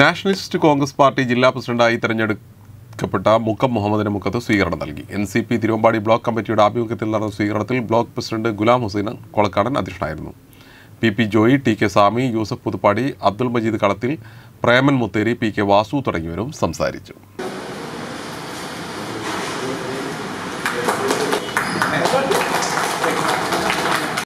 nationalist Congress party ജില്ലാ പ്രസിഡന്റായി തിരഞ്ഞെടുക്കപ്പെട്ട മുക്കം മുഹമ്മദിന് മുക്കത്ത് സ്വീകരണം നൽകി N C P Thiruvambadi block കമ്മിറ്റിയുടെ ആഭിമുഖ്യത്തിൽ നടന്ന സ്വീകരണത്തിൽ ബ്ലോക്ക് പ്രസിഡന്റ് ഗുലാം ഹുസൈൻ കൊളക്കാടൻ അധ്യക്ഷനായിരുന്നു P P Joy T K Swami Yusuf Puthuppadi Abdul Majeed Kalathil Preman Mutheri P K Vasu തുടങ്ങിയവരും സംസാരിച്ചു